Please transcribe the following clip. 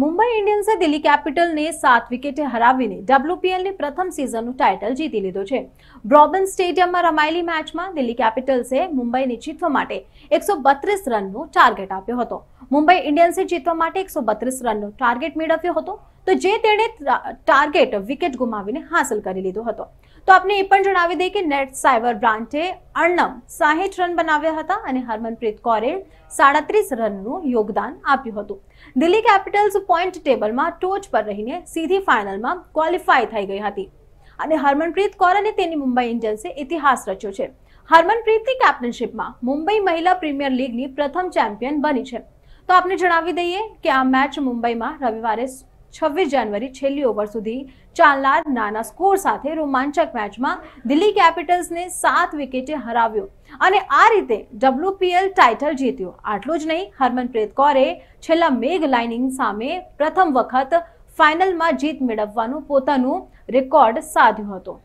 મુંબઈ ઇન્ડિયન્સે દિલ્હી કેપિટલને સાત વિકેટે હરાવીને ડબ્લ્યુપીએલની પ્રથમ સિઝનનું ટાઇટલ જીતી લીધું છે બ્રોબન સ્ટેડિયમમાં રમાયેલી મેચમાં દિલ્હી કેપિટલ્સે મુંબઈને જીતવા માટે એકસો રનનો ટાર્ગેટ આપ્યો હતો મુંબઈ ઇન્ડિયન્સે જીતવા માટે એકસો રનનો ટાર્ગેટ મેળવ્યો હતો તો જે તેણે ટાર્ગેટ વિકેટ ગુમાવીને હાંસલ કરી લીધો હતો તો આપને એ પણ જણાવી દઈએ કે નેટ સાયબર બ્રાન્ટે અર્ણમ સાહીઠ રન બનાવ્યા હતા અને હરમનપ્રીત કૌરે સાડત્રીસ રનનું યોગદાન આપ્યું હતું દિલ્હી કેપિટલ્સ પોઈન્ટ ટેબલમાં ટોચ પર રહીને સીધી ફાઇનલમાં ક્વોલિફાય થઈ ગઈ હતી અને હરમનપ્રીત કૌર અને તેની મુંબઈ ઇન્ડિયન્સે ઇતિહાસ રચ્યો છે હરમનપ્રીતની કેપ્ટનશીપમાં મુંબઈ મહિલા પ્રીમિયર લીગની પ્રથમ ચેમ્પિયન બની છે તો આપને જણાવી દઈએ કે આ મેચ મુંબઈમાં રવિવારે છવ્વીસ જાન્યુઆરી છેલ્લી ઓવર સુધી ચાલનાર નાના સ્કોર સાથે રોમાંચક મેચમાં દિલ્હી કેપિટલ્સને સાત વિકેટે હરાવ્યો અને આ રીતે ડબ્લ્યુપીએલ ટાઇટલ જીત્યો આટલું જ નહીં હરમનપ્રીત કૌરે છેલ્લા મેઘ લાઇનિંગ સામે પ્રથમ વખત ફાઇનલમાં જીત મેળવવાનું પોતાનું રેકોર્ડ સાધ્યું હતું